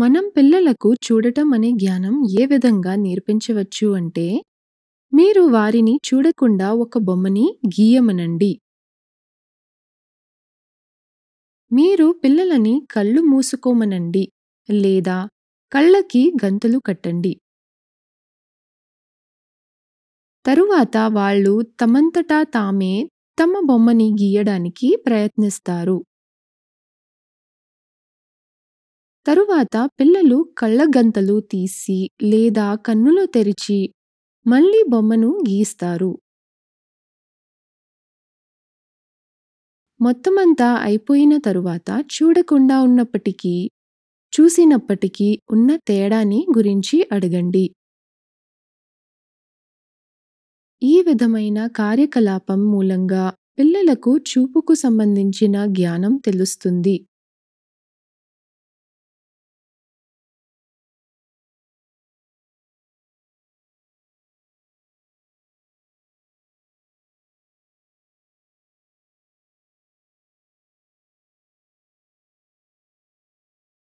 మనం పిల్లలకు చూడటం అనే జ్ఞానం ఏ విధంగా నేర్పించవచ్చు అంటే మీరు వారిని చూడకుండా ఒక బొమ్మని గీయమనండి మీరు పిల్లలని కళ్ళు మూసుకోమనండి లేదా కళ్ళకి గంతులు కట్టండి తరువాత వాళ్ళు తమంతటా తామే తమ బొమ్మని గీయడానికి ప్రయత్నిస్తారు తరువాత పిల్లలు కళ్ళగంతలు తీసి లేదా కన్నులు తెరిచి మళ్ళీ బొమ్మను గీస్తారు మొత్తమంతా అయిపోయిన తరువాత చూడకుండా ఉన్నప్పటికీ చూసినప్పటికీ ఉన్న తేడాని గురించి అడగండి ఈ విధమైన కార్యకలాపం మూలంగా పిల్లలకు చూపుకు సంబంధించిన జ్ఞానం తెలుస్తుంది